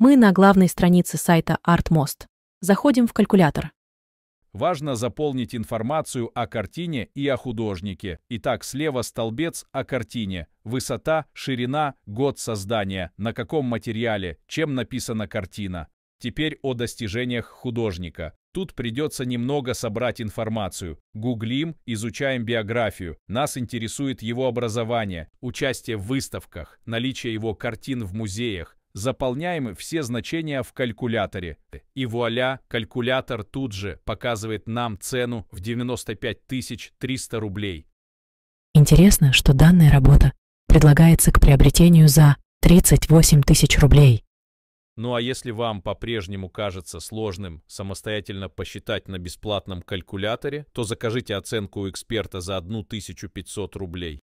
Мы на главной странице сайта ArtMost. Заходим в калькулятор. Важно заполнить информацию о картине и о художнике. Итак, слева столбец о картине. Высота, ширина, год создания, на каком материале, чем написана картина. Теперь о достижениях художника. Тут придется немного собрать информацию. Гуглим, изучаем биографию. Нас интересует его образование, участие в выставках, наличие его картин в музеях, Заполняем все значения в калькуляторе. И вуаля, калькулятор тут же показывает нам цену в 95 300 рублей. Интересно, что данная работа предлагается к приобретению за 38 тысяч рублей. Ну а если вам по-прежнему кажется сложным самостоятельно посчитать на бесплатном калькуляторе, то закажите оценку у эксперта за 1500 рублей.